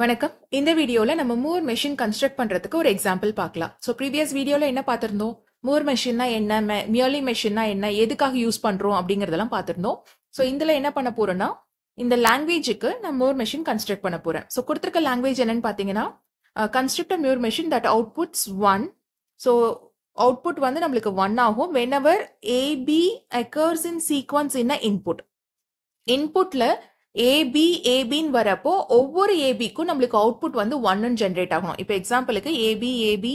வணக்கம் இந்த வீடியோவில் நம்ம மூர் மெஷின் கன்ஸ்ட்ரக்ட் பண்ணுறதுக்கு ஒரு எக்ஸாம்பிள் பார்க்கலாம் ஸோ ப்ரீவியஸ் வீடியோவில் என்ன பார்த்துருந்தோம் மூர் மெஷின்னா என்ன மியர்லி மெஷின்னா என்ன எதுக்காக யூஸ் பண்ணுறோம் அப்படிங்கிறதெல்லாம் பார்த்துருந்தோம் ஸோ இதில் என்ன பண்ண போகிறோன்னா இந்த லாங்குவேஜுக்கு நான் மூர் மெஷின் கன்ஸ்ட்ரக்ட் பண்ண போகிறேன் ஸோ கொடுத்துருக்க லாங்குவேஜ் என்னன்னு பார்த்தீங்கன்னா construct Moore machine that outputs one so output வந்து நம்மளுக்கு ஒன் ஆகும் whenever AB occurs in sequence in a input இன்புட்டில் ஏபி ஏபின்னு வரப்போ ஒவ்வொரு ஏபிக்கும் நம்மளுக்கு அவுட்புட் வந்து ஒன்னு ஜென்ரேட் ஆகணும் இப்போ எக்ஸாம்பிளுக்கு ஏபி ஏபி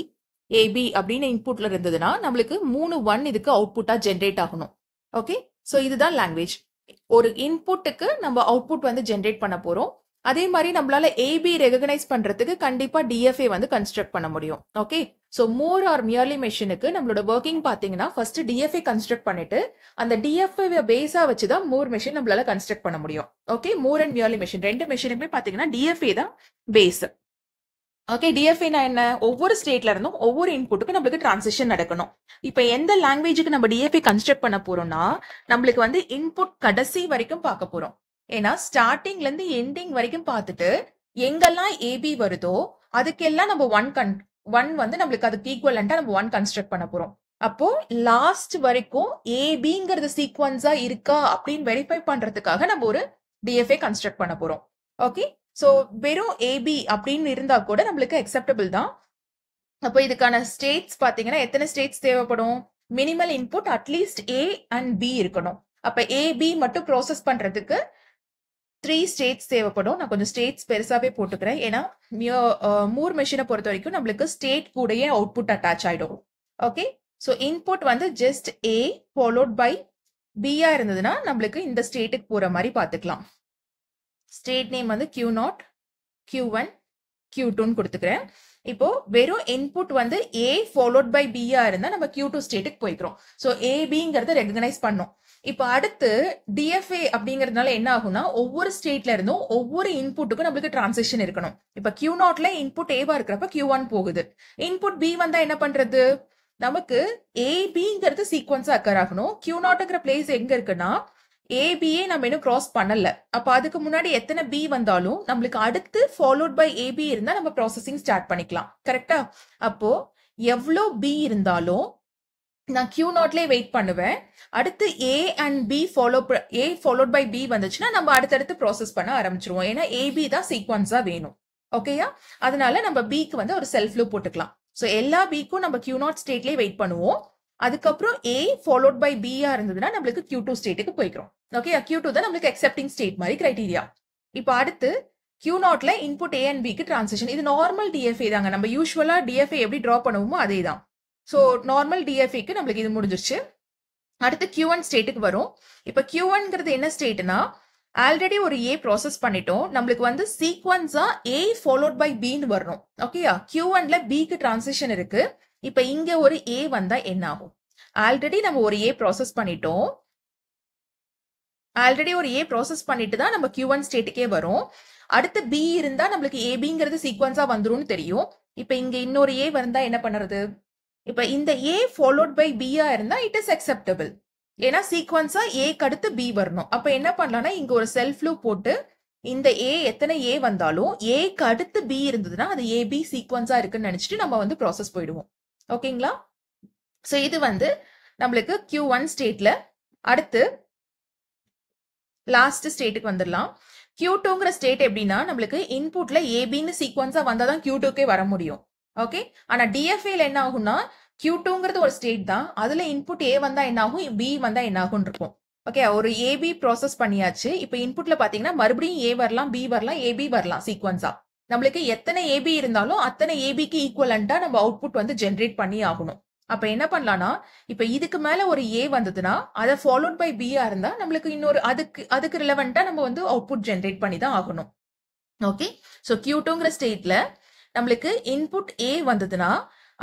ஏபி அப்படின்னு இன்புட்ல இருந்ததுன்னா நம்மளுக்கு மூணு ஒன் இதுக்கு அவுட்புட்டா ஜென்ரேட் ஆகணும் ஓகே ஸோ இதுதான் லாங்குவேஜ் ஒரு இன்புட்டுக்கு நம்ம அவுட்புட் வந்து ஜென்ரேட் பண்ண போறோம் அதே மாதிரி நம்மளால ஏபி ரெகனைஸ் பண்றதுக்கு கண்டிப்பா டிஎஃப்ஏ வந்து கன்ஸ்ட்ரக்ட் பண்ண முடியும் okay so Moore or Mealy மெஷினுக்கு நம்மளோட ஒர்க்கிங் பார்த்தீங்கன்னா ஃபர்ஸ்ட் டிஎஃப்ஐ கன்ஸ்ட்ரக்ட் பண்ணிட்டு அந்த டிஎஃப்ஐ பேஸாக வச்சு தான் மோர் மெஷின் நம்மளால கன்ஸ்ட்ரக்ட் பண்ண முடியும் okay Moore and Mealy machine ரெண்டு மெஷினுக்குமே பார்த்தீங்கன்னா டிஎஃப்ஐ தான் பேஸ் ஓகே டிஎஃப்ஐனா என்ன ஒவ்வொரு ஸ்டேட்ல இருந்தும் ஒவ்வொரு இன்புட்டுக்கும் நம்மளுக்கு டிரான்சிஷன் நடக்கணும் இப்போ எந்த லாங்குவேஜுக்கு நம்ம டிஎஃப்ஐ கன்ஸ்ட்ரக்ட் பண்ண போறோம்னா நம்மளுக்கு வந்து இன்புட் கடைசி வரைக்கும் பார்க்க போறோம் ஏன்னா ஸ்டார்டிங்ல இருந்து எண்டிங் வரைக்கும் பார்த்துட்டு எங்கெல்லாம் ஏபி வருதோ அதுக்கெல்லாம் நம்ம ஒன் கன் ஒன் வந்து நம்மளுக்கு அதுக்கு ஈக்குவலண்டா நம்ம ஒன் கன்ஸ்ட்ரக்ட் பண்ண போறோம் அப்போ லாஸ்ட் வரைக்கும் ஏபிங்கிறது சீக்வன்ஸா இருக்கா அப்படின்னு வெரிஃபை பண்றதுக்காக நம்ம ஒரு டிஎஃப்ஏ கன்ஸ்ட்ரக்ட் பண்ண போறோம் ஓகே ஸோ வெறும் ஏபி அப்படின்னு இருந்தா கூட நம்மளுக்கு அக்செப்டபிள் தான் அப்போ இதுக்கான ஸ்டேட்ஸ் பார்த்தீங்கன்னா எத்தனை ஸ்டேட்ஸ் தேவைப்படும் minimal input at least A and B இருக்கணும் அப்போ ஏபி மட்டும் ப்ராசஸ் பண்றதுக்கு த்ரீ ஸ்டேட்ஸ் தேவைப்படும் நான் கொஞ்சம் ஸ்டேட்ஸ் பெருசாகவே போட்டுக்கிறேன் ஏன்னா மூர் மிஷினை பொறுத்த வரைக்கும் நம்மளுக்கு ஸ்டேட் கூடயே அவுட்புட் அட்டாச் ஆகிடும் ஓகே ஸோ இன்புட் வந்து ஜஸ்ட் ஏ ஃபாலோட் பை பியா இருந்ததுன்னா நம்மளுக்கு இந்த ஸ்டேட்டுக்கு போகிற மாதிரி பார்த்துக்கலாம் ஸ்டேட் நேம் வந்து Q naught Q one Q டூன்னு கொடுத்துக்கிறேன் இப்போ வெறும் இன்புட் வந்து ஏ ஃபாலோட் பை பியா இருந்தால் நம்ம கியூ டூ ஸ்டேட்டுக்கு போய்க்கிறோம் ஸோ ஏபிங்கிறத ரெகனைஸ் பண்ணோம் இப்போ அடுத்து டிஎஃப்ஏ அப்படிங்கிறதுனால என்ன ஆகும்னா ஒவ்வொரு ஸ்டேட்ல இருந்தும் ஒவ்வொரு இன்புட்டுக்கும் நம்மளுக்கு டிரான்சிஷன் இருக்கணும் இப்போ கியூ நாட்ல இன்புட் ஏவா இருக்கிறப்ப கியூ ஒன் போகுது இன்புட் பி வந்தா என்ன பண்றது நமக்கு ஏபிங்கிறது சீக்வன்ஸ் அக்கர் ஆகணும் கியூ நாட்டுங்கிற பிளேஸ் எங்க இருக்குன்னா ஏபிஏ நம்ம இன்னும் கிராஸ் பண்ணல அப்ப அதுக்கு முன்னாடி எத்தனை பி வந்தாலும் நம்மளுக்கு அடுத்து ஃபாலோட் பை ஏபி இருந்தா நம்ம ப்ராசஸிங் ஸ்டார்ட் பண்ணிக்கலாம் கரெக்டா அப்போ எவ்வளோ பி இருந்தாலும் நான் கியூ நாட்லேயே வெயிட் பண்ணுவேன் அடுத்து A and B follow A followed by B வந்துச்சுன்னா நம்ம அடுத்தடுத்து ப்ராசஸ் பண்ண ஆரம்பிச்சிருவோம் ஏன்னா ஏபி தான் சீக்வன்ஸாக வேணும் ஓகேயா அதனால நம்ம பிக்கு வந்து ஒரு செல்ஃப் லூப் போட்டுக்கலாம் ஸோ எல்லா பிக்கும் நம்ம கியூ நாட் ஸ்டேட்லேயே வெயிட் பண்ணுவோம் அதுக்கப்புறம் ஏ ஃபாலோட் பை பியா இருந்ததுன்னா நம்மளுக்கு கியூ டூ ஸ்டேட்டுக்கு போய்க்கிறோம் ஓகே கியூ டூ தான் நம்மளுக்கு அக்செப்டிங் ஸ்டேட் மாதிரி கிரைட்டீரியா இப்போ அடுத்து கியூ நாட்ல இன்புட் ஏ அண்ட் பிக்கு டிரான்சேஷன் இது நார்மல் டிஎஃப்ஏ தாங்க நம்ம யூஸ்வலா டிஎஃப்ஏ எப்படி ட்ரா பண்ணுவோமோ அதே தான் ஸோ நார்மல் டிஎஃப்இக்கு நம்மளுக்கு இது முடிஞ்சிருச்சு அடுத்து கியூ ஒன் ஸ்டேட்டுக்கு வரும் இப்போ கியூ ஒன்ங்கிறது என்ன ஸ்டேட்னா ஆல்ரெடி ஒரு ஏ ப்ராசஸ் பண்ணிட்டோம் நம்மளுக்கு வந்து சீக்வன்ஸா ஏ ஃபாலோட் பை பின்னு வரணும் ஓகேயா கியூ ஒன்ல பிக்கு டிரான்சிஷன் இருக்கு இப்போ இங்க ஒரு ஏ வந்தா என்ன ஆகும் ஆல்ரெடி நம்ம ஒரு ஏ ப்ராசஸ் பண்ணிட்டோம் ஆல்ரெடி ஒரு ஏ ப்ராசஸ் பண்ணிட்டு தான் நம்ம கியூ ஒன் ஸ்டேட்டுக்கே வரும் அடுத்து பி இருந்தா நம்மளுக்கு ஏபிங்கிறது சீக்வன்ஸா வந்துரும்னு தெரியும் இப்போ இங்க இன்னொரு ஏ வந்தா என்ன பண்றது இப்ப இந்த ஏ ஃபாலோட் பை பியா இருந்தா இட் இஸ் அக்செப்டபிள் ஏன்னா சீக்வன்ஸா ஏக்கு அடுத்து பி வரணும் அப்ப என்ன பண்ணலாம்னா இங்க ஒரு செல்ஃப் லூப் போட்டு இந்த ஏ எத்தனை ஏ வந்தாலும் ஏக்கு அடுத்து பி இருந்ததுன்னா அது ஏபி சீக்வன்ஸா இருக்குன்னு நினைச்சிட்டு நம்ம வந்து ப்ராசஸ் போயிடுவோம் ஓகேங்களா ஸோ இது வந்து நம்மளுக்கு கியூ ஒன் ஸ்டேட்ல அடுத்து லாஸ்ட் ஸ்டேட்டுக்கு வந்துடலாம் கியூ டூங்கிற ஸ்டேட் எப்படின்னா நம்மளுக்கு இன்புட்ல ஏபின்னு சீக்வன்ஸா வந்தாதான் கியூ டூக்கே வர முடியும் ஓகே ஆனால் டிஎஃப்ஏல என்ன ஆகும்னா கியூ ஒரு ஸ்டேட் தான் அதில் இன்புட் ஏ வந்தால் என்ன ஆகும் பி வந்தா என்ன ஆகும் இருக்கும் ஓகே ஒரு ஏபி ப்ராசஸ் பண்ணியாச்சு இப்போ இன்புட்ல பார்த்தீங்கன்னா மறுபடியும் ஏ வரலாம் பி வரலாம் ஏபி வரலாம் சீக்வன்ஸா நம்மளுக்கு எத்தனை ஏபி இருந்தாலும் அத்தனை ஏபிக்கு ஈக்குவலண்டா நம்ம அவுட்புட் வந்து ஜென்ரேட் பண்ணி ஆகணும் அப்ப என்ன பண்ணலாம்னா இப்ப இதுக்கு மேல ஒரு ஏ வந்ததுன்னா அதை ஃபாலோட் பை பியா இருந்தா நம்மளுக்கு இன்னொரு அதுக்கு அதுக்கு ரிலவெண்டா நம்ம வந்து அவுட்புட் ஜென்ரேட் பண்ணி தான் ஆகணும் ஓகே ஸோ கியூ டூங்கிற ஸ்டேட்ல நம்மளுக்கு இன்புட் ஏ வந்ததுன்னா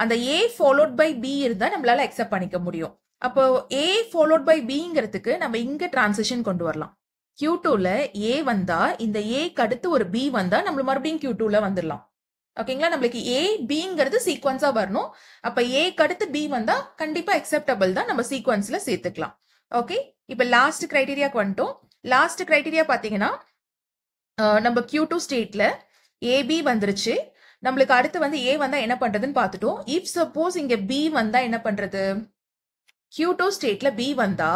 அந்த ஏ ஃபாலோட் பை பி இருந்தால் நம்மளால அக்செப்ட் பண்ணிக்க முடியும் அப்போ ஏ ஃபாலோட் பை பிங்கிறதுக்கு நம்ம இங்கே டிரான்சிஷன் கொண்டு வரலாம் கியூ டூவில் ஏ வந்தால் இந்த ஏக்கு அடுத்து ஒரு பி வந்தால் நம்ம மறுபடியும் கியூ டூவில் வந்துடலாம் ஓகேங்களா நம்மளுக்கு ஏ பிங்கிறது சீக்வன்ஸா வரணும் அப்போ ஏக்கு அடுத்து பி வந்தால் கண்டிப்பாக அக்செப்டபிள் தான் நம்ம சீக்வன்ஸ்ல சேர்த்துக்கலாம் ஓகே இப்போ லாஸ்ட் க்ரைட்டீரியாக்கு வந்துட்டோம் லாஸ்ட் க்ரைட்டீரியா பாத்தீங்கன்னா நம்ம கியூ டூ ஸ்டேட்டில் ஏபி வந்துருச்சு நம்மளுக்கு அடுத்து வந்து ஏ வந்தா என்ன பண்றதுன்னு பார்த்துட்டோம் இஃப் சப்போஸ் இங்க பி வந்தா என்ன பண்றது கியூட்டோ ஸ்டேட்ல பி வந்தா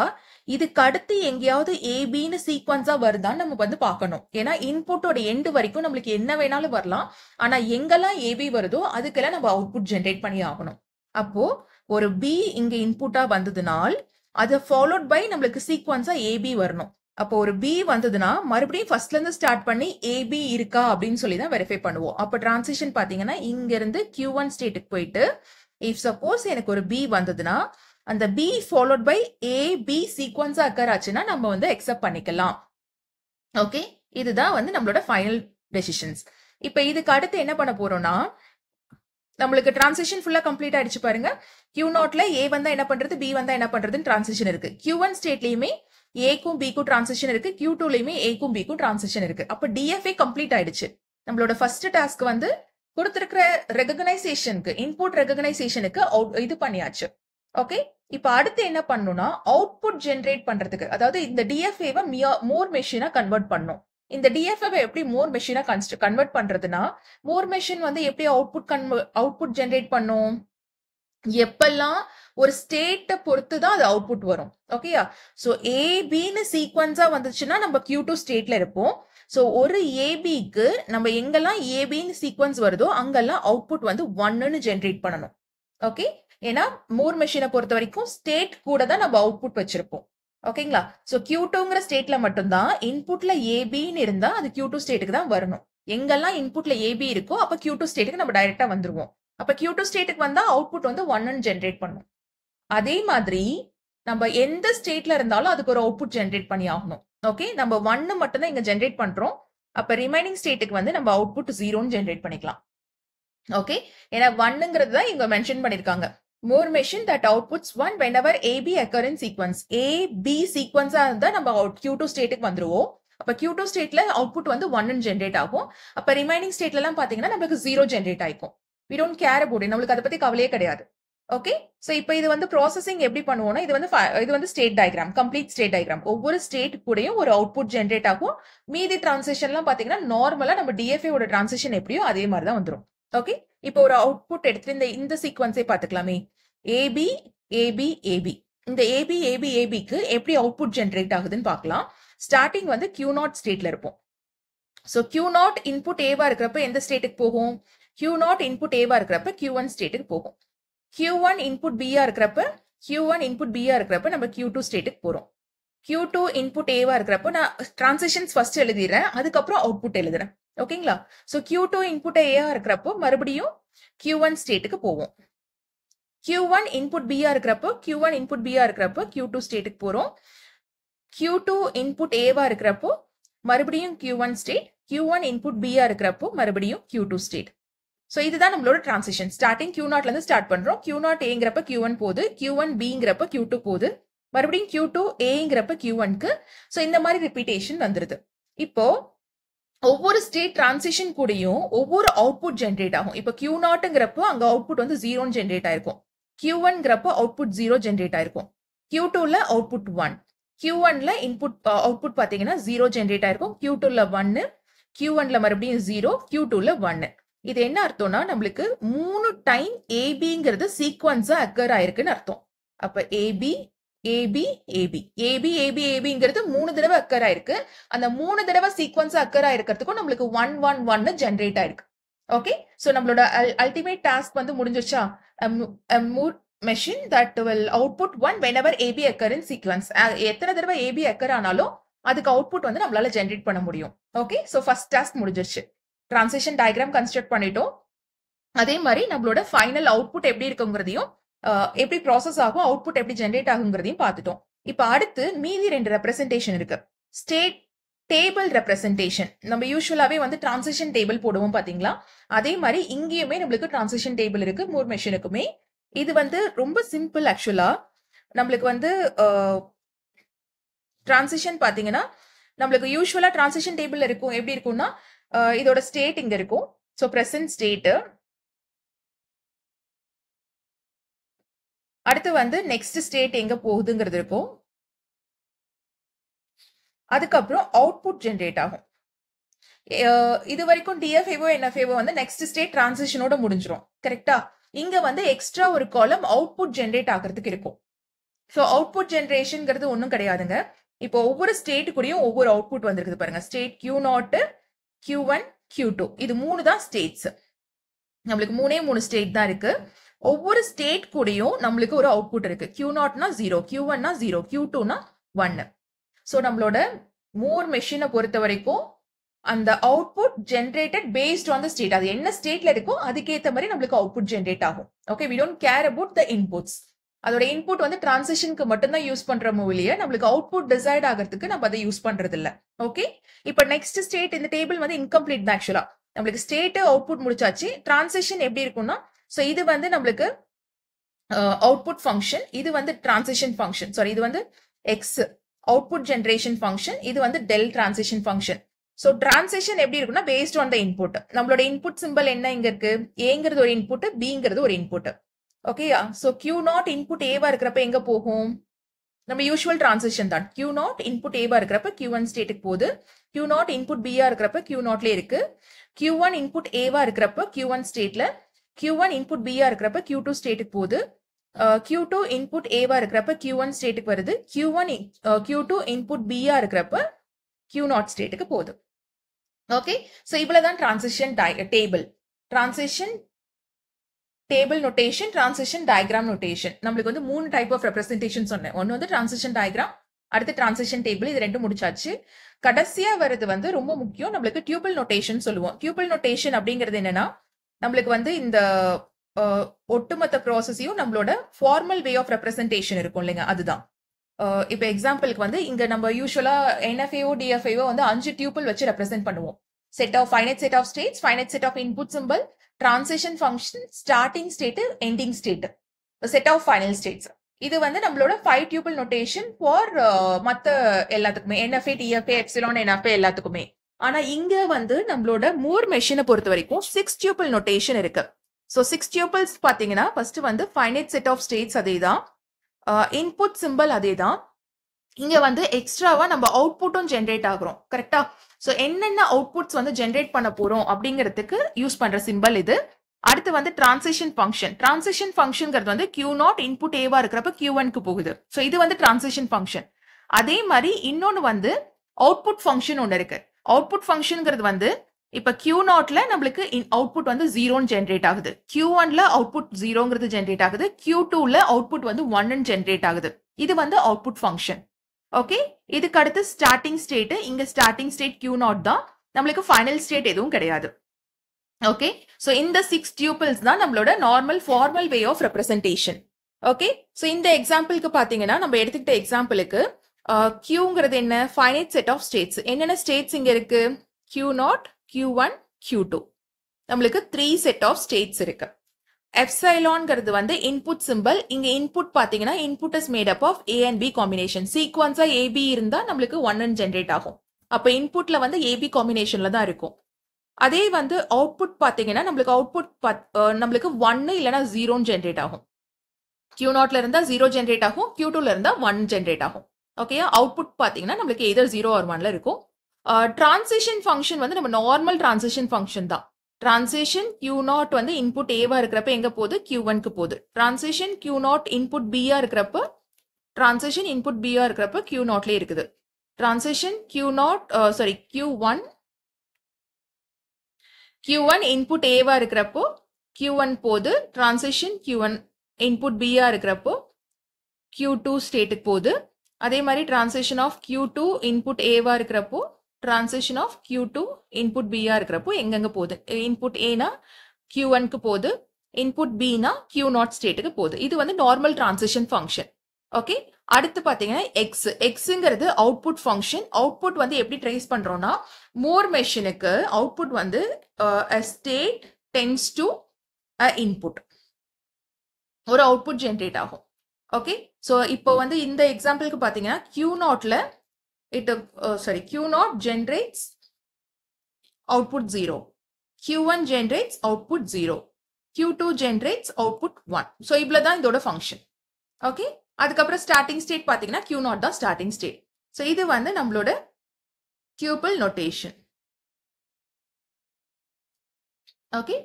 இதுக்கு அடுத்து எங்கேயாவது ஏபின்னு சீக்வன்ஸா வருதான்னு நம்ம வந்து பார்க்கணும் ஏன்னா இன்புட்டோட எண்டு வரைக்கும் நம்மளுக்கு என்ன வேணாலும் வரலாம் ஆனா எங்கெல்லாம் ஏபி வருதோ அதுக்கெல்லாம் நம்ம அவுட்புட் ஜென்ரேட் பண்ணி ஆகணும் அப்போ ஒரு பி இங்க இன்புட்டா வந்ததுனால் அது ஃபாலோட் பை நம்மளுக்கு சீக்வன்ஸா ஏபி வரணும் அப்போ ஒரு பி வந்ததுன்னா மறுபடியும் ஃபர்ஸ்ட்ல இருந்து ஸ்டார்ட் பண்ணி ஏபி இருக்கா அப்படின்னு சொல்லி தான் வெரிஃபை பண்ணுவோம் அப்போ டிரான்சிஷன் பாத்தீங்கன்னா இங்க இருந்து கியூ ஒன் ஸ்டேட்டுக்கு போயிட்டு இஃப் சப்போஸ் எனக்கு ஒரு பி வந்ததுன்னா அந்த B followed by A B சீக்வன்ஸா அக்கர் ஆச்சுன்னா நம்ம வந்து எக்ஸப்ட் பண்ணிக்கலாம் ஓகே இதுதான் வந்து நம்மளோட ஃபைனல் டெசிஷன்ஸ் இப்போ இதுக்கு அடுத்து என்ன பண்ண போறோம்னா நம்மளுக்கு டிரான்சிஷன் ஃபுல்லா கம்ப்ளீட் ஆயிடுச்சு பாருங்க கியூ நாட்ல ஏ வந்தா என்ன பண்றது பி வந்தா என்ன பண்றதுன்னு டிரான்சிஷன் இருக்கு கியூ ஒன் ஸ்டேட்லயுமே ஏக்கும் பிக்கும் டிரான்சிஷன் இருக்கு கியூ டூலையுமே ஏக்கும் பிக்கும் டிரான்சிஷன் இருக்கு அப்போ டிஎஃப்ஏ கம்ப்ளீட் ஆயிடுச்சு நம்மளோட ஃபர்ஸ்ட் டாஸ்க் வந்து கொடுத்திருக்கிற ரெகனைசேஷனுக்கு இன்புட் ரெகனைசேஷனுக்கு இது பண்ணியாச்சு ஓகே இப்ப அடுத்து என்ன பண்ணும்னா அவுட்புட் ஜென்ரேட் பண்றதுக்கு அதாவது இந்த டிஎஃப்ஏவை மோர் மெஷினா கன்வெர்ட் பண்ணும் இந்த டிஎஃப்ஏவை எப்படி மோர் மெஷினா கன்வெர்ட் பண்றதுன்னா மோர் மெஷின் வந்து எப்படி அவுட்புட் கன்வெர்ட் அவுட்புட் ஜென்ரேட் பண்ணும் எப்பெல்லாம் ஒரு ஸ்டேட்டை பொறுத்து தான் அது அவுட்புட் வரும் ஓகேயா ஸோ ஏபின்னு சீக்வன்ஸா வந்துச்சுன்னா நம்ம கியூ டூ ஸ்டேட்ல இருப்போம் ஸோ ஒரு ஏபிக்கு நம்ம எங்கெல்லாம் ஏபின்னு சீக்வன்ஸ் வருதோ அங்கெல்லாம் அவுட்புட் வந்து ஒன்னுன்னு ஜென்ரேட் பண்ணணும் ஓகே ஏன்னா மோர் மெஷினை பொறுத்த வரைக்கும் ஸ்டேட் கூட தான் நம்ம அவுட்புட் வச்சிருப்போம் ஓகேங்களா ஸோ கியூ டூங்கிற ஸ்டேட்ல மட்டும்தான் இன்புட்ல ஏபின்னு இருந்தா அது கியூ டூ ஸ்டேட்டுக்கு தான் வரணும் எங்கெல்லாம் இன்புட்ல ஏபி இருக்கோ அப்போ கியூ டூ ஸ்டேட்டுக்கு நம்ம டைரக்டா வந்துருவோம் அப்போ கியூ டூ ஸ்டேட்டுக்கு வந்தால் அவுட்புட் வந்து ஒன்னு ஜென்ரேட் பண்ணும் அதே மாதிரி நம்ம எந்த ஸ்டேட்ல இருந்தாலும் அதுக்கு ஒரு அவுட்புட் ஜென்ரேட் பண்ணி ஆகணும் ஓகே நம்ம ஒன்னு மட்டும்தான் இங்கே ஜென்ரேட் பண்ணுறோம் அப்போ ரிமைனிங் ஸ்டேட்டுக்கு வந்து நம்ம அவுட்புட் ஜீரோன்னு ஜென்ரேட் பண்ணிக்கலாம் ஓகே ஏன்னா ஒன்னுங்கிறது தான் இங்கே மென்ஷன் பண்ணியிருக்காங்க Moore machine that outputs one whenever AB occur in sequence A B சீக்வன்ஸாக இருந்தால் நம்ம கியூ டூ ஸ்டேட்டுக்கு வந்துருவோம் அப்போ கியூ டூ ஸ்டேட்ல அவுட்புட் வந்து ஒன்னு ஜென்ரேட் ஆகும் அப்போ ரிமைனிங் ஸ்டேட்லலாம் பார்த்தீங்கன்னா நம்மளுக்கு ஜீரோ ஜென்ரேட் ஆயிக்கும் வி டோன்ட் கேர் அபவுட் நம்மளுக்கு அதை பத்தி கவலையே கிடையாது ஓகே ஸோ இப்போ இது வந்து ப்ராசஸிங் எப்படி பண்ணுவோம்னா இது வந்து இது வந்து state diagram complete state diagram ஒவ்வொரு ஸ்டேட் கூடயும் ஒரு அவுட்புட் ஜென்ரேட் ஆகும் மீதி டிரான்சேஷன்லாம் பார்த்தீங்கன்னா நார்மலாக நம்ம டிஎஃப்ஏட டிரான்சேஷன் எப்படியோ அதே மாதிரி தான் வந்துடும் ஓகே இப்போ ஒரு அவுட்புட் எடுத்துட்டு இந்த இந்த சீக்வன்ஸே பார்த்துக்கலாமே ஏபி ஏபி ஏபி இந்த ஏபி ஏபி ஏபிக்கு எப்படி அவுட்புட் ஜென்ரேட் ஆகுதுன்னு பார்க்கலாம் ஸ்டார்டிங் வந்து கியூ நாட் ஸ்டேட்ல இருப்போம் ஸோ கியூ நாட் இன்புட் ஏவா இருக்கிறப்ப எந்த ஸ்டேட்டுக்கு போகும் கியூ நாட் இன்புட் ஏவா இருக்கிறப்ப Q1 ஒன் ஸ்டேட்டுக்கு போகும் Q1 ஒன் இன்புட் பியா இருக்கிறப்ப கியூ ஒன் இன்புட் பியா இருக்கிறப்ப நம்ம Q2 டூ ஸ்டேட்டுக்கு போகிறோம் input டூ இன்புட் ஏவா நான் transitions first எழுதிடுறேன் அதுக்கப்புறம் அவுட்புட் output ஓகேங்களா so so two input A இருக்கிறப்போ மறுபடியும் கியூ ஒன் ஸ்டேட்டுக்கு போவோம் கியூ ஒன் இன்புட் பியா இருக்கிறப்போ கியூ ஒன் இன்புட் பியா இருக்கிறப்போ Q2 டூ ஸ்டேட்டுக்கு போகிறோம் கியூ டூ இன்புட் ஏவா இருக்கிறப்போ மறுபடியும் Q one state Q one input பியா இருக்கிறப்போ மறுபடியும் டூ ஸ்டேட் ஸோ இதுதான் நம்மளோட டிரான்சிஷன் ஸ்டார்டிங் கியூ நாட்லேருந்து ஸ்டார்ட் பண்ணுறோம் கியூ நாட் ஏங்கிறப்ப கியூ ஒன் போகுது கியூ ஒன் பிங்கிறப்ப கியூ டூ போகுது மறுபடியும் கியூ டூ ஏங்கிறப்ப கியூ ஒன்க்கு ஸோ இந்த மாதிரி ரிப்பீட்டேஷன் வந்துருது இப்போ ஒவ்வொரு ஸ்டேட் டிரான்சிஷன் கூடயும் ஒவ்வொரு அவுட்புட் ஜென்ரேட் ஆகும் இப்போ கியூ நாட்டுங்கிறப்போ அங்கே அவுட்புட் வந்து ஜீரோன்னு ஜென்ரேட் ஆயிருக்கும் கியூ ஒன்ங்கிறப்போ அவுட்புட் ஜீரோ ஜென்ரேட் ஆயிருக்கும் கியூ டூவில் அவுட்புட் ஒன் கியூ ஒன்ல இன்புட் அவுட்புட் பார்த்தீங்கன்னா ஜீரோ ஜென்ரேட் ஆயிருக்கும் கியூ டூவில் ஒன்னு கியூ ஒன்ல மறுபடியும் ஜீரோ கியூ டூவில் ஒன்னு இது என்ன அர்த்தம்னா நம்மளுக்கு மூணு டைம் ஏபிங்கிறது சீக்வன்ஸா அக்கர் ஆயிருக்குன்னு அர்த்தம் அப்ப AB AB AB AB AB ஏபிங்கிறது மூணு தடவை அக்கர் ஆயிருக்கு அந்த மூணு தடவை சீக்வன்ஸ் அக்கர் ஆயிருக்கிறதுக்கும் நம்மளுக்கு ஒன் ஒன் ஒன்னு ஜென்ரேட் ஆயிருக்கு ஓகே ஸோ நம்மளோட அல்டிமேட் டாஸ்க் வந்து முடிஞ்சிச்சா machine that will output one whenever AB occur in sequence எத்தனை தடவை ஏபி அக்கர் ஆனாலும் அதுக்கு அவுட்புட் வந்து நம்மளால ஜென்ரேட் பண்ண முடியும் ஓகே ஸோ ஃபர்ஸ்ட் டாஸ்க் முடிஞ்சிருச்சு டிரான்சிஷன் டயக்ராம் கன்ஸ்ட்ரக்ட் பண்ணிட்டோம் அதே மாதிரி நம்மளோட ஃபைனல் அவுட்புட் எப்படி இருக்குங்கிறதையும் எப்படி ப்ராசஸ் ஆகும் அவுட்புட் எப்படி ஜென்ரேட் ஆகுங்கிறதையும் பார்த்துட்டோம் இப்போ அடுத்து மீதி ரெண்டு ரெப்ரஸன்டேஷன் இருக்கு ஸ்டேட் டேபிள் ரெப்ரஸன்டேஷன் நம்ம யூஸ்வலாகவே வந்து டிரான்சிஷன் டேபிள் போடுவோம் பார்த்தீங்களா அதே மாதிரி இங்கேயுமே நம்மளுக்கு டிரான்சிஷன் டேபிள் இருக்கு மூர் மெஷினுக்குமே இது வந்து ரொம்ப சிம்பிள் ஆக்சுவலாக நம்மளுக்கு வந்து டிரான்சிஷன் பார்த்தீங்கன்னா நம்மளுக்கு யூஸ்வலாக டிரான்சிஷன் டேபிள் இருக்கும் எப்படி இருக்கும்னா இதோட ஸ்டேட் இங்க இருக்கும் ஸோ ப்ரெசன்ட் ஸ்டேட்டு அடுத்து வந்து நெக்ஸ்ட் ஸ்டேட் எங்க போகுதுங்கிறது இருக்கும் அதுக்கப்புறம் அவுட்புட் ஜென்ரேட் ஆகும் இது வரைக்கும் டிஎஃப்ஏஓ என்எஃப்ஏஓ வந்து நெக்ஸ்ட் ஸ்டேட் டிரான்சிஷனோட முடிஞ்சிடும் கரெக்டா இங்க வந்து எக்ஸ்ட்ரா ஒரு காலம் அவுட்புட் ஜென்ரேட் ஆகிறதுக்கு இருக்கும் ஸோ அவுட்புட் ஜென்ரேஷன்ங்கிறது ஒன்றும் கிடையாதுங்க இப்போ ஒவ்வொரு கூடயும் ஒவ்வொரு அவுட்புட் வந்திருக்குது பாருங்க state Q naught Q one two இது மூணு தான் ஸ்டேட்ஸ் நம்மளுக்கு மூணே மூணு ஸ்டேட் தான் இருக்கு ஒவ்வொரு ஸ்டேட் கூடயும் நம்மளுக்கு ஒரு அவுட்புட் இருக்கு கியூ நாட்னா ஜீரோ கியூ ஒன்னா ஜீரோ கியூ டூனா ஒன்னு ஸோ நம்மளோட மோர் மெஷினை பொறுத்த வரைக்கும் அந்த output generated based on the state அது என்ன ஸ்டேட்ல இருக்கோ அதுக்கேற்ற மாதிரி நம்மளுக்கு அவுட்புட் ஜென்ரேட் ஆகும் okay we don't care about the inputs அதோட இன்புட் வந்து டிரான்சிஷனுக்கு மட்டும்தான் யூஸ் பண்ற இல்லையா நம்மளுக்கு அவுட்புட் டிசைட் ஆகிறதுக்கு நம்ம அதை யூஸ் பண்றது இல்ல ஓகே இப்போ நெக்ஸ்ட் ஸ்டேட் இந்த டேபிள் வந்து இன்கம்ப்ளீட் தான் ஆக்சுவலா நம்மளுக்கு ஸ்டேட்டு அவுட்புட் முடிச்சாச்சு டிரான்சிஷன் எப்படி இருக்கும்னா ஸோ இது வந்து நம்மளுக்கு அவுட்புட் ஃபங்க்ஷன் இது வந்து டிரான்சிஷன் ஃபங்க்ஷன் சாரி இது வந்து எக்ஸ் அவுட்புட் ஜென்ரேஷன் ஃபங்க்ஷன் இது வந்து டெல் டிரான்சிஷன் ஃபங்க்ஷன் ஸோ டிரான்சிஷன் எப்படி இருக்குன்னா பேஸ்ட் ஆன் த இன்புட் நம்மளோட இன்புட் சிம்பிள் என்ன இங்க இருக்கு ஏங்கிறது ஒரு இன்புட் பிங்கிறது ஒரு இன்புட் ஓகேயா ஸோ கியூ நாட் இன்புட் ஏவா இருக்கிறப்ப எங்க போகும் நம்ம யூஸ்வல் டிரான்சிஷன் தான் கியூ நாட் இன்புட் ஏவா இருக்கிறப்ப கியூ ஒன் ஸ்டேட்டுக்கு போகுது கியூ நாட் இன்புட் பியா இருக்கிறப்ப கியூ நாட்ல இருக்கு கியூ ஒன் இன்புட் ஏவா இருக்கிறப்ப கியூ ஒன் ஸ்டேட்ல கியூ ஒன் இன்புட் பியா இருக்கிறப்ப கியூ டூ ஸ்டேட்டுக்கு போகுது கியூ டூ இன்புட் ஏவா இருக்கிறப்ப கியூ ஒன் ஸ்டேட்டுக்கு வருது Q one Q two input பியா இருக்கிறப்ப கியூ நாட் ஸ்டேட்டுக்கு போகுது ஓகே ஸோ இவ்வளோதான் transition table transition table notation transition diagram notation நம்மளுக்கு வந்து மூணு டைப் ஆஃப் ரெப்ரஸன்டேஷன் சொன்னேன் ஒன்று வந்து டிரான்சிஷன் டயக்ராம் அடுத்து டிரான்சிஷன் டேபிள் இது ரெண்டு முடிச்சாச்சு கடைசியா வர்றது வந்து ரொம்ப முக்கியம் நம்மளுக்கு டியூபிள் நொட்டேஷன் சொல்லுவோம் டியூபிள் நொட்டேஷன் அப்படிங்கிறது என்னன்னா நம்மளுக்கு வந்து இந்த ஒட்டுமொத்த ப்ராசஸையும் நம்மளோட ஃபார்மல் வே ஆஃப் ரெப்ரஸன்டேஷன் இருக்கும் இல்லைங்க அதுதான் இப்போ எக்ஸாம்பிளுக்கு வந்து இங்கே நம்ம யூஸ்வலாக என்எஃப்ஏஓ டிஎஃப்ஏஓ வந்து அஞ்சு டியூபிள் வச்சு ரெப்ரசென்ட் பண்ணுவோம் set of finite set of states finite set of input symbol transition function starting state ending state set of final states இது வந்து நம்மளோட ஃபைவ் டியூபிள் நொட்டேஷன் ஃபார் மற்ற எல்லாத்துக்குமே என்எஃப்ஏ டிஎஃப்ஏ எப்சிலான் என்எஃப்ஏ எல்லாத்துக்குமே ஆனா இங்க வந்து நம்மளோட மூர் மெஷினை பொறுத்த வரைக்கும் சிக்ஸ் டியூபிள் நொட்டேஷன் இருக்கு ஸோ சிக்ஸ் டியூபிள்ஸ் பார்த்தீங்கன்னா ஃபர்ஸ்ட் வந்து ஃபைனைட் செட் ஆஃப் ஸ்டேட்ஸ் அதே தான் இன்புட் சிம்பிள் அதே தான் இங்க வந்து எக்ஸ்ட்ராவா நம்ம அவுட்புட்டும் ஜென்ரேட் ஆகுறோம் கரெக்டா ஸோ என்னென்ன அவுட்புட்ஸ் வந்து ஜென்ரேட் பண்ண போகிறோம் அப்படிங்கிறதுக்கு யூஸ் பண்ணுற சிம்பிள் இது அடுத்து வந்து டிரான்சிஷன் ஃபங்க்ஷன் டிரான்சிஷன் ஃபங்க்ஷன்ங்கிறது வந்து கியூ நாட் இன்புட் ஏவா இருக்கிறப்ப கியூ ஒன்க்கு போகுது ஸோ இது வந்து டிரான்சிஷன் ஃபங்க்ஷன் அதே மாதிரி இன்னொன்று வந்து அவுட்புட் ஃபங்க்ஷன் ஒன்று இருக்கு அவுட்புட் ஃபங்க்ஷனுங்கிறது வந்து இப்போ கியூ நாட்ல நம்மளுக்கு அவுட்புட் வந்து ஜீரோன்னு ஜென்ரேட் ஆகுது கியூ ஒன்ல அவுட்புட் ஜீரோங்கிறது ஜென்ரேட் ஆகுது கியூ டூல அவுட்புட் வந்து ஒன்னு ஜென்ரேட் ஆகுது இது வந்து அவுட்புட் ஃபங்க்ஷன் ஓகே இதுக்கு அடுத்து ஸ்டார்டிங் ஸ்டேட்டு இங்கே ஸ்டார்டிங் ஸ்டேட் கியூ நாட் தான் நம்மளுக்கு ஃபைனல் ஸ்டேட் எதுவும் கிடையாது ஓகே ஸோ இந்த சிக்ஸ் டியூபிள்ஸ் தான் நம்மளோட normal formal way of representation okay so இந்த எக்ஸாம்பிளுக்கு பார்த்தீங்கன்னா நம்ம எடுத்துக்கிட்ட எக்ஸாம்பிளுக்கு கியூங்கிறது என்ன ஃபைனைட் செட் ஆஃப் ஸ்டேட்ஸ் என்னென்ன ஸ்டேட்ஸ் இங்கே இருக்கு Q naught Q one Q two நம்மளுக்கு த்ரீ செட் ஆஃப் ஸ்டேட்ஸ் இருக்குது எப்சைலான்ங்கிறது வந்து இன்புட் சிம்பிள் இங்கே இன்புட் பார்த்தீங்கன்னா input is made up of A and B combination சீக்வன்ஸாக ஏபி இருந்தால் நம்மளுக்கு ஒன் அண்ட் ஜென்ரேட் ஆகும் அப்போ இன்புட்டில் வந்து ஏபி காம்பினேஷனில் தான் இருக்கும் அதே வந்து அவுட்புட் பார்த்தீங்கன்னா நம்மளுக்கு அவுட்புட் நம்மளுக்கு ஒன்று இல்லைனா ஜீரோன்னு ஜென்ரேட் ஆகும் கியூ நாட்ல இருந்தால் ஜீரோ ஜென்ரேட் ஆகும் கியூ டூல இருந்தால் ஒன் ஜென்ரேட் ஆகும் ஓகே அவுட்புட் பார்த்தீங்கன்னா நம்மளுக்கு எதர் ஜீரோ ஆர் ஒன்ல இருக்கும் டிரான்சிஷன் ஃபங்க்ஷன் வந்து நம்ம நார்மல் டிரான்சிஷன் ஃபங்க்ஷன் தான் டிரான்சேஷன் கியூ நாட் வந்து இன்புட் ஏவா இருக்கிறப்ப எங்க போகுது கியூ ஒன்க்கு போகுது டிரான்சேஷன் கியூ நாட் இன்புட் பியா இருக்கிறப்ப டிரான்சேஷன் இன்புட் பியா இருக்கிறப்ப கியூ நாட்லேயே இருக்குது transition Q naught sorry Q one Q one input ஏவா இருக்கிறப்போ கியூ ஒன் போகுது டிரான்சேஷன் கியூ ஒன் இன்புட் பியா இருக்கிறப்போ கியூ டூ ஸ்டேட்டுக்கு போகுது அதே மாதிரி transition of Q two input ஏவா இருக்கிறப்போ transition of Q to input பியாக இருக்கிறப்போ எங்கெங்கே போகுது இன்புட் ஏனா கியூ ஒன்க்கு போகுது இன்புட் பினா கியூ நாட் ஸ்டேட்டுக்கு போகுது இது வந்து நார்மல் டிரான்சிஷன் ஃபங்க்ஷன் ஓகே அடுத்து பார்த்தீங்கன்னா எக்ஸ் எக்ஸுங்கிறது அவுட்புட் ஃபங்க்ஷன் அவுட்புட் வந்து எப்படி ட்ரேஸ் பண்ணுறோம்னா மோர் மெஷினுக்கு அவுட்புட் வந்து ஸ்டேட் டென்ஸ் டு இன்புட் ஒரு அவுட்புட் ஜென்ரேட் ஆகும் ஓகே ஸோ இப்போ hmm. வந்து இந்த எக்ஸாம்பிளுக்கு பார்த்தீங்கன்னா கியூ நாட்டில் it uh, uh, sorry q naught generates output 0 q1 generates output 0 q2 generates output 1 so இவ்வளோ தான் இதோட ஃபங்க்ஷன் ஓகே அதுக்கப்புறம் ஸ்டார்டிங் ஸ்டேட் பார்த்தீங்கன்னா q நாட் தான் ஸ்டார்டிங் ஸ்டேட் ஸோ இது வந்து நம்மளோட கியூபிள் நொட்டேஷன் ஓகே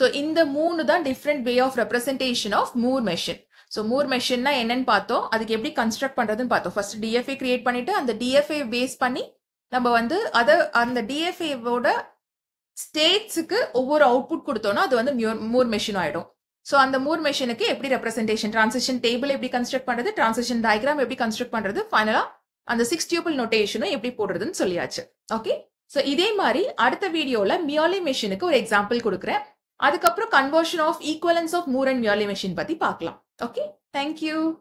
ஸோ இந்த மூணு தான் different way of representation of Moore machine so Moore மெஷின்னா என்னன்னு பார்த்தோம் அதுக்கு எப்படி கன்ஸ்ட்ரக்ட் பண்ணுறதுன்னு பார்த்தோம் ஃபர்ஸ்ட் டிஎஃப்ஏ கிரியேட் பண்ணிட்டு அந்த டிஎஃப்ஏ பேஸ் பண்ணி நம்ம வந்து அதை அந்த டிஎஃப்ஏவோட ஸ்டேட்ஸுக்கு ஒவ்வொரு அவுட்புட் கொடுத்தோன்னா அது வந்து மூர் மெஷின் ஆகிடும் ஸோ அந்த மூர் மெஷினுக்கு எப்படி ரெப்ரஸன்டேஷன் டிரான்சிஷன் டேபிள் எப்படி கன்ஸ்ட்ரக்ட் பண்ணுறது டிரான்சிஷன் டயக்ராம் எப்படி கன்ஸ்ட்ரக்ட் பண்ணுறது ஃபைனலாக அந்த சிக்ஸ் டியூபிள் நொட்டேஷனும் எப்படி போடுறதுன்னு சொல்லியாச்சு ஓகே ஸோ இதே மாதிரி அடுத்த வீடியோவில் மியாலி மெஷினுக்கு ஒரு எக்ஸாம்பிள் கொடுக்குறேன் அதுக்கப்புறம் conversion of equivalence of Moore and Mealy machine பற்றி பார்க்கலாம் Okay, thank you.